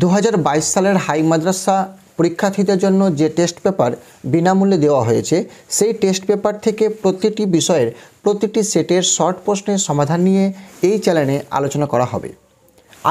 দু সালের হাই মাদ্রাসা পরীক্ষার্থীদের জন্য যে টেস্ট পেপার বিনামূল্যে দেওয়া হয়েছে সেই টেস্ট পেপার থেকে প্রতিটি বিষয়ের প্রতিটি সেটের শর্ট প্রশ্নের সমাধান নিয়ে এই চ্যানেলে আলোচনা করা হবে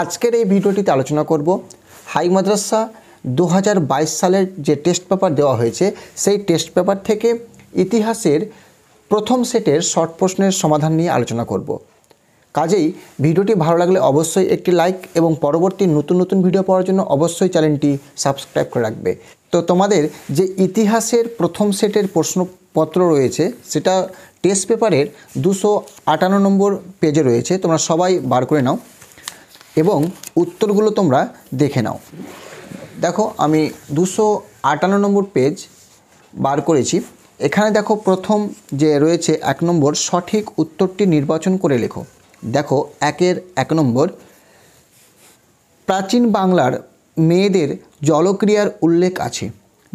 আজকের এই ভিডিওটিতে আলোচনা করব হাই মাদ্রাসা দু সালের যে টেস্ট পেপার দেওয়া হয়েছে সেই টেস্ট পেপার থেকে ইতিহাসের প্রথম সেটের শর্ট প্রশ্নের সমাধান নিয়ে আলোচনা করব কাজেই ভিডিওটি ভালো লাগলে অবশ্যই একটি লাইক এবং পরবর্তী নতুন নতুন ভিডিও পাওয়ার জন্য অবশ্যই চ্যানেলটি সাবস্ক্রাইব করে রাখবে তো তোমাদের যে ইতিহাসের প্রথম সেটের প্রশ্নপত্র রয়েছে সেটা টেস্ট পেপারের দুশো আটান্ন নম্বর পেজে রয়েছে তোমরা সবাই বার করে নাও এবং উত্তরগুলো তোমরা দেখে নাও দেখো আমি দুশো আটান্ন নম্বর পেজ বার করেছি এখানে দেখো প্রথম যে রয়েছে এক নম্বর সঠিক উত্তরটি নির্বাচন করে লেখো দেখো একের এক নম্বর প্রাচীন বাংলার মেয়েদের জলক্রিয়ার উল্লেখ আছে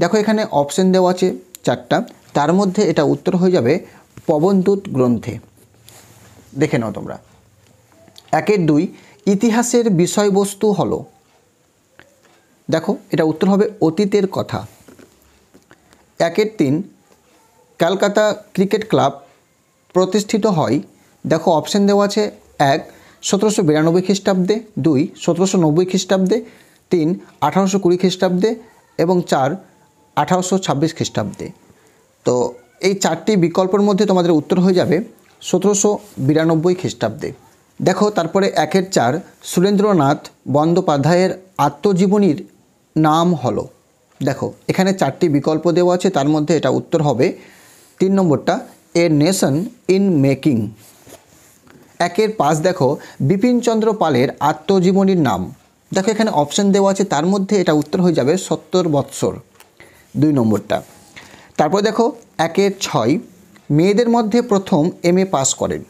দেখো এখানে অপশন দেওয়া আছে চারটা তার মধ্যে এটা উত্তর হয়ে যাবে পবনদূত গ্রন্থে দেখে নাও তোমরা একের দুই ইতিহাসের বিষয়বস্তু হলো দেখো এটা উত্তর হবে অতীতের কথা একের তিন ক্যালকাতা ক্রিকেট ক্লাব প্রতিষ্ঠিত হয় দেখো অপশন দেওয়া আছে এক সতেরোশো বিরানব্বই খ্রিস্টাব্দে দুই সতেরোশো নব্বই খ্রিস্টাব্দে তিন আঠারোশো কুড়ি খ্রিস্টাব্দে এবং চার আঠারোশো ছাব্বিশ খ্রিস্টাব্দে তো এই চারটি বিকল্পের মধ্যে তোমাদের উত্তর হয়ে যাবে সতেরোশো বিরানব্বই খ্রিস্টাব্দে দেখো তারপরে একের চার সুরেন্দ্রনাথ বন্দ্যোপাধ্যায়ের আত্মজীবনীর নাম হলো দেখো এখানে চারটি বিকল্প দেওয়া আছে তার মধ্যে এটা উত্তর হবে তিন নম্বরটা এ নেশন ইন মেকিং একের পাঁচ দেখো বিপিনচন্দ্র পালের আত্মজীবনীর নাম দেখো এখানে অপশান দেওয়া আছে তার মধ্যে এটা উত্তর হয়ে যাবে সত্তর বৎসর দুই নম্বরটা তারপর দেখো একের ছয় মেয়েদের মধ্যে প্রথম এম এ পাস করেন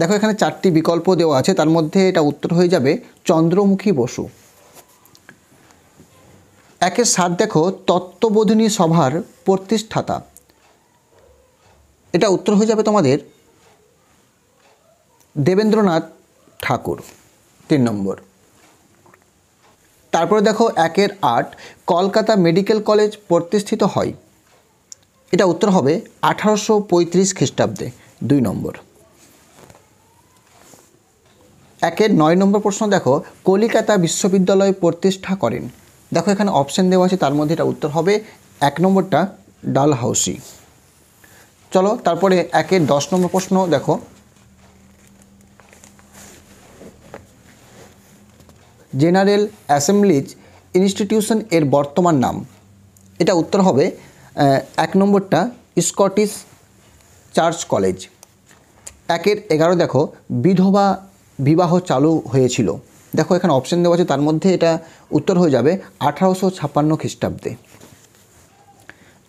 দেখো এখানে চারটি বিকল্প দেওয়া আছে তার মধ্যে এটা উত্তর হয়ে যাবে চন্দ্রমুখী বসু একের সাত দেখো তত্ত্ববোধিনী সভার প্রতিষ্ঠাতা এটা উত্তর হয়ে যাবে তোমাদের দেবেন্দ্রনাথ ঠাকুর তিন নম্বর তারপরে দেখো একের আট কলকাতা মেডিকেল কলেজ প্রতিষ্ঠিত হয় এটা উত্তর হবে আঠারোশো পঁয়ত্রিশ খ্রিস্টাব্দে দুই নম্বর একের নয় নম্বর প্রশ্ন দেখো কলিকাতা বিশ্ববিদ্যালয় প্রতিষ্ঠা করেন দেখো এখানে অপশন দেওয়া আছে তার মধ্যে এটা উত্তর হবে এক নম্বরটা ডাল হাউসি চলো তারপরে একের দশ নম্বর প্রশ্ন দেখো জেনারেল অ্যাসেম্বলিজ ইনস্টিটিউশন এর বর্তমান নাম এটা উত্তর হবে এক নম্বরটা স্কটিশ চার্চ কলেজ একের এগারো দেখো বিধবা বিবাহ চালু হয়েছিল দেখো এখানে অপশন দেওয়া আছে তার মধ্যে এটা উত্তর হয়ে যাবে আঠারোশো ছাপ্পান্ন খ্রিস্টাব্দে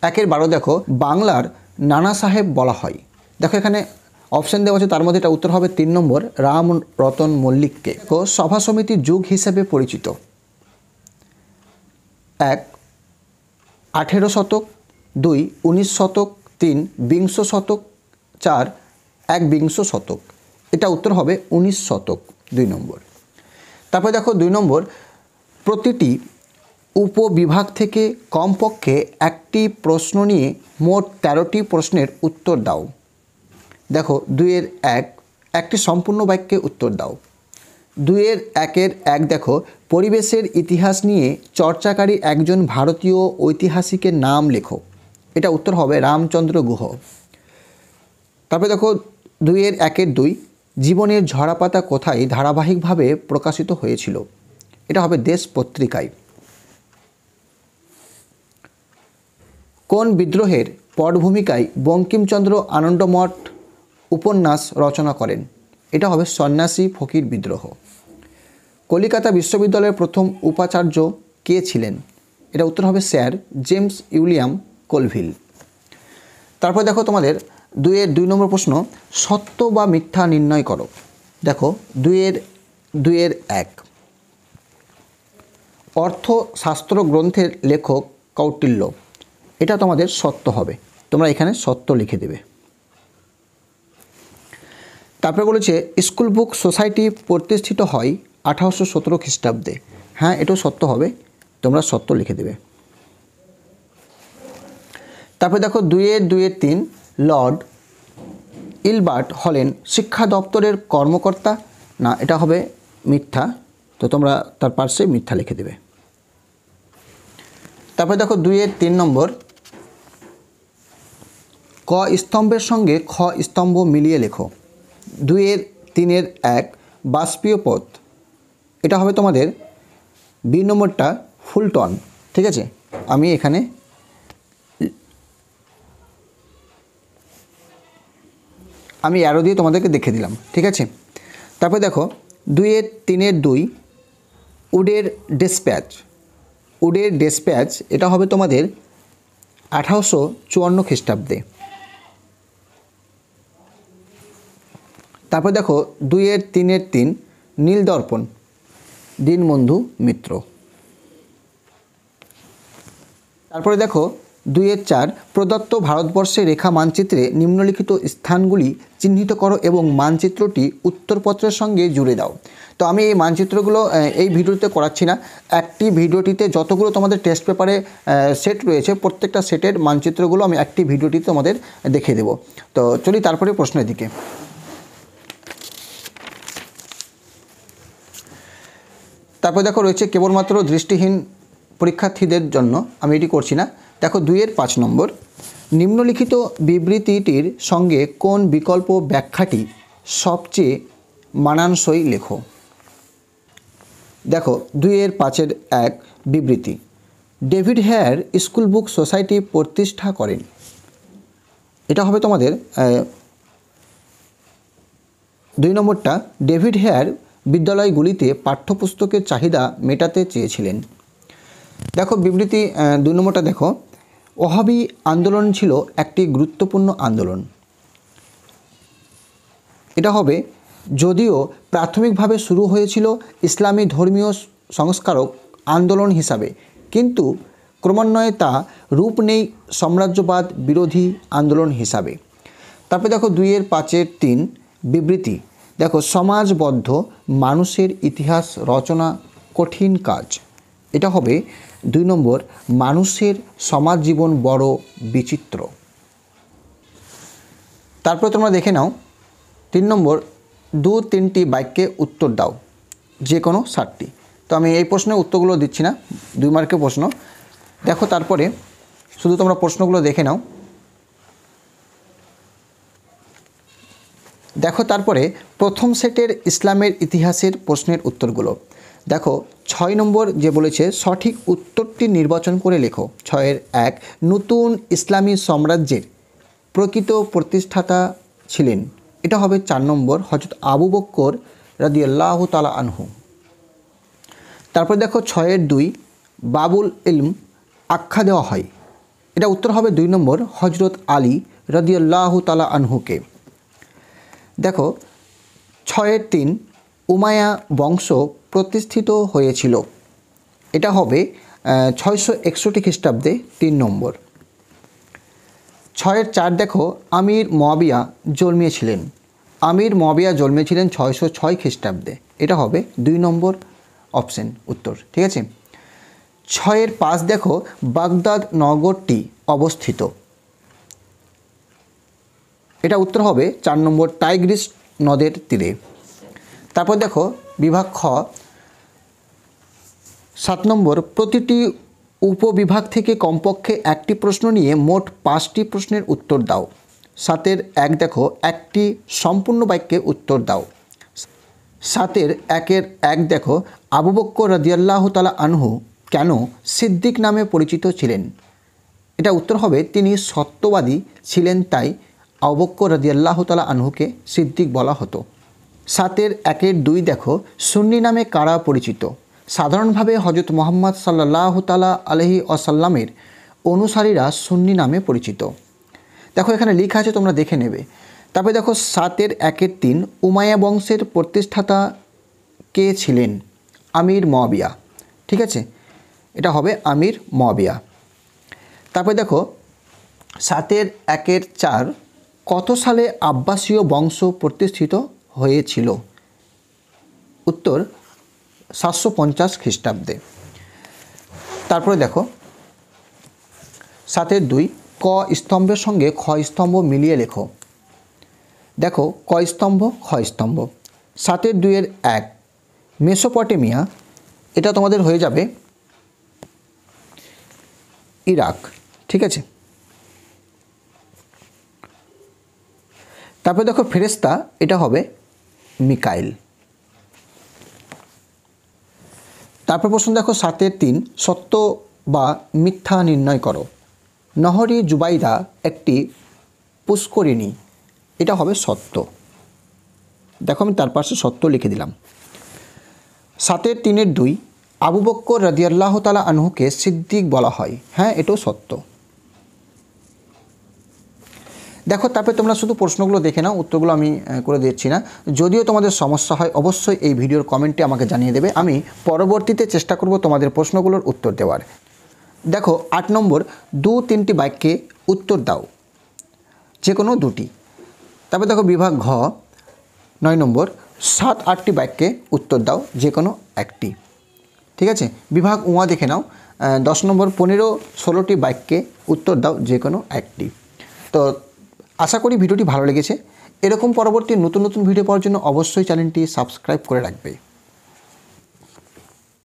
একের বারো দেখো বাংলার নানা সাহেব বলা হয় দেখো এখানে অপশন দেওয়া আছে তার মধ্যে এটা উত্তর হবে তিন নম্বর রাম রতন মল্লিককে সভা সমিতি যুগ হিসেবে পরিচিত এক আঠেরো শতক দুই উনিশ শতক তিন বিংশ শতক চার এক বিংশ শতক এটা উত্তর হবে উনিশ শতক দুই নম্বর তারপরে দেখো দুই নম্বর প্রতিটি উপবিভাগ থেকে কমপক্ষে একটি প্রশ্ন নিয়ে মোট তেরোটি প্রশ্নের উত্তর দাও দেখো দুইয়ের এক একটি সম্পূর্ণ বাক্যে উত্তর দাও দুইয়ের একের এক দেখো পরিবেশের ইতিহাস নিয়ে চর্চাকারী একজন ভারতীয় ঐতিহাসিকের নাম লেখো এটা উত্তর হবে রামচন্দ্র গুহ তারপরে দেখো দুইয়ের একের দুই জীবনের ঝরাপাতা কোথায় ধারাবাহিকভাবে প্রকাশিত হয়েছিল এটা হবে দেশ পত্রিকায় কোন বিদ্রোহের পটভূমিকায় বঙ্কিমচন্দ্র আনন্দমঠ উপন্যাস রচনা করেন এটা হবে সন্ন্যাসী ফকির বিদ্রোহ কলিকাতা বিশ্ববিদ্যালয়ের প্রথম উপাচার্য কে ছিলেন এটা উত্তর হবে স্যার জেমস ইউলিয়াম কলভিল তারপর দেখো তোমাদের দুইয়ের দুই নম্বর প্রশ্ন সত্য বা মিথ্যা নির্ণয় করো দেখো দুইয়ের দুইয়ের এক অর্থশাস্ত্র গ্রন্থের লেখক কৌটিল্য এটা তোমাদের সত্য হবে তোমরা এখানে সত্য লিখে দেবে তারপরে বলেছে স্কুল বুক সোসাইটি প্রতিষ্ঠিত হয় আঠারোশো সতেরো খ্রিস্টাব্দে হ্যাঁ এটাও সত্য হবে তোমরা সত্য লিখে দেবে তারপরে দেখো দুয়ে দুয়ে তিন লর্ড ইলবার্ট হলেন শিক্ষা দপ্তরের কর্মকর্তা না এটা হবে মিথ্যা তো তোমরা তার পার্শ্বে মিথ্যা লিখে দেবে তারপরে দেখো দুয়ে তিন নম্বর ক স্তম্ভের সঙ্গে খ স্তম্ভ মিলিয়ে লেখো দুইয়ের তিনের এক বাষ্পীয় পথ এটা হবে তোমাদের বি নম্বরটা ফুল টন ঠিক আছে আমি এখানে আমি অ্যারো দিয়ে তোমাদেরকে দেখে দিলাম ঠিক আছে তারপর দেখো দুইয়ের তিনের দুই উডের ডেসপ্যাচ উডের ডেসপ্যাচ এটা হবে তোমাদের আঠারোশো চুয়ান্ন খ্রিস্টাব্দে তারপর দেখো দুইয়ের তিনের তিন নীল দর্পণ দীনবন্ধু মিত্র তারপরে দেখো দুইয়ের চার প্রদত্ত ভারতবর্ষে রেখা মানচিত্রে নিম্নলিখিত স্থানগুলি চিহ্নিত করো এবং মানচিত্রটি উত্তরপত্রের সঙ্গে জুড়ে দাও তো আমি এই মানচিত্রগুলো এই ভিডিওতে করাচ্ছি না একটি ভিডিওটিতে যতগুলো তোমাদের টেস্ট পেপারে সেট রয়েছে প্রত্যেকটা সেটের মানচিত্রগুলো আমি একটি ভিডিওটিতে তোমাদের দেখিয়ে দেবো তো চলি তারপরে প্রশ্নের দিকে তারপর দেখো রয়েছে কেবলমাত্র দৃষ্টিহীন পরীক্ষার্থীদের জন্য আমি এটি করছি না দেখো দুইয়ের পাঁচ নম্বর নিম্নলিখিত বিবৃতিটির সঙ্গে কোন বিকল্প ব্যাখ্যাটি সবচেয়ে মানানসই লেখো দেখো দুইয়ের পাঁচের এক বিবৃতি David Hare school book society প্রতিষ্ঠা করেন এটা হবে তোমাদের দুই নম্বরটা ডেভিড হেয়ার বিদ্যালয়গুলিতে পাঠ্যপুস্তকের চাহিদা মেটাতে চেয়েছিলেন দেখো বিবৃতি দুই নম্বরটা দেখো অহাবি আন্দোলন ছিল একটি গুরুত্বপূর্ণ আন্দোলন এটা হবে যদিও প্রাথমিকভাবে শুরু হয়েছিল ইসলামী ধর্মীয় সংস্কারক আন্দোলন হিসাবে কিন্তু ক্রমান্বয়ে তা রূপ নেই সাম্রাজ্যবাদ বিরোধী আন্দোলন হিসাবে তারপরে দেখো দুইয়ের পাঁচের তিন বিবৃতি দেখো সমাজবদ্ধ মানুষের ইতিহাস রচনা কঠিন কাজ এটা হবে দুই নম্বর মানুষের সমাজ জীবন বড় বিচিত্র তারপরে তোমরা দেখে নাও তিন নম্বর দু তিনটি বাক্যে উত্তর দাও যে কোনো সাতটি তো আমি এই প্রশ্নের উত্তরগুলো দিচ্ছি না দুই মার্কের প্রশ্ন দেখো তারপরে শুধু তোমরা প্রশ্নগুলো দেখে নাও দেখো তারপরে প্রথম সেটের ইসলামের ইতিহাসের প্রশ্নের উত্তরগুলো দেখো ছয় নম্বর যে বলেছে সঠিক উত্তরটি নির্বাচন করে লেখো ছয়ের এক নতুন ইসলামী সাম্রাজ্যের প্রকৃত প্রতিষ্ঠাতা ছিলেন এটা হবে চার নম্বর হজরত আবু বক্কর রাদিয়াল্লাহ তালা আনহু তারপর দেখো ছয়ের দুই বাবুল ইলম আখ্যা দেওয়া হয় এটা উত্তর হবে দুই নম্বর হজরত আলী রদিউল্লাহ তালা আনহুকে দেখো ছয়ের তিন উমায়া বংশ প্রতিষ্ঠিত হয়েছিল এটা হবে ছয়শো একষট্টি খ্রিস্টাব্দে তিন নম্বর ছয়ের চার দেখো আমির মবিয়া জন্মিয়েছিলেন আমির মবিয়া জন্মেছিলেন ছয়শো ছয় খ্রিস্টাব্দে এটা হবে দুই নম্বর অপশন উত্তর ঠিক আছে ছয়ের পাঁচ দেখো বাগদাদ নগরটি অবস্থিত এটা উত্তর হবে চার নম্বর টাইগ্রিস নদের তীরে তারপর দেখো বিভাগ খ সাত নম্বর প্রতিটি উপবিভাগ থেকে কমপক্ষে একটি প্রশ্ন নিয়ে মোট পাঁচটি প্রশ্নের উত্তর দাও সাতের এক দেখো একটি সম্পূর্ণ বাক্যে উত্তর দাও সাতের একের এক দেখো আবু বক্কর রাজিয়াল্লাহ তালা আনহু কেন সিদ্দিক নামে পরিচিত ছিলেন এটা উত্তর হবে তিনি সত্যবাদী ছিলেন তাই অবক্য রদিয়াল্লাহ তালা আনহুকে সিদ্দিক বলা হতো সাতের একের দুই দেখো সুন্নি নামে কারা পরিচিত সাধারণভাবে হজরত মোহাম্মদ সাল্লাহ তালা আলহি আসাল্লামের অনুসারীরা সুন্নি নামে পরিচিত দেখো এখানে লেখা আছে তোমরা দেখে নেবে তারপরে দেখো সাতের একের তিন উমায়া বংশের প্রতিষ্ঠাতা কে ছিলেন আমির মবিয়া ঠিক আছে এটা হবে আমির মবিয়া তারপরে দেখো সাতের একের চার কত সালে আব্বাসীয় বংশ প্রতিষ্ঠিত হয়েছিল উত্তর সাতশো পঞ্চাশ খ্রিস্টাব্দে তারপরে দেখো সাতের দুই ক স্তম্ভের সঙ্গে খ স্তম্ভ মিলিয়ে লেখো দেখো ক স্তম্ভ খ স্তম্ভ সাতের দুইয়ের এক মেসোপটেমিয়া এটা তোমাদের হয়ে যাবে ইরাক ঠিক আছে তারপরে দেখো ফেরেস্তা এটা হবে মিকাইল তারপর প্রশ্ন দেখো সাতের তিন সত্য বা মিথ্যা নির্ণয় করো নহরি জুবাইদা একটি পুষ্করিণী এটা হবে সত্য দেখো আমি তার পাশে সত্য লিখে দিলাম সাতের তিনের দুই আবু বক্কর রাজিয়াল্লাহ তালা আনহুকে সিদ্দিক বলা হয় হ্যাঁ এটাও সত্য দেখো তারপরে তোমরা শুধু প্রশ্নগুলো দেখে নাও উত্তরগুলো আমি করে দিচ্ছি না যদিও তোমাদের সমস্যা হয় অবশ্যই এই ভিডিওর কমেন্টে আমাকে জানিয়ে দেবে আমি পরবর্তীতে চেষ্টা করব তোমাদের প্রশ্নগুলোর উত্তর দেওয়ার দেখো আট নম্বর দু তিনটি বাক্যে উত্তর দাও যে কোনো দুটি তারপর দেখো বিভাগ ঘ নয় নম্বর সাত আটটি বাক্যে উত্তর দাও যে কোনো একটি ঠিক আছে বিভাগ উঁয়া দেখে নাও দশ নম্বর পনেরো ষোলোটি বাক্যে উত্তর দাও যে কোনো একটি তো আশা করি ভিডিওটি ভালো লেগেছে এরকম পরবর্তী নতুন নতুন ভিডিও পাওয়ার জন্য অবশ্যই চ্যানেলটি সাবস্ক্রাইব করে রাখবে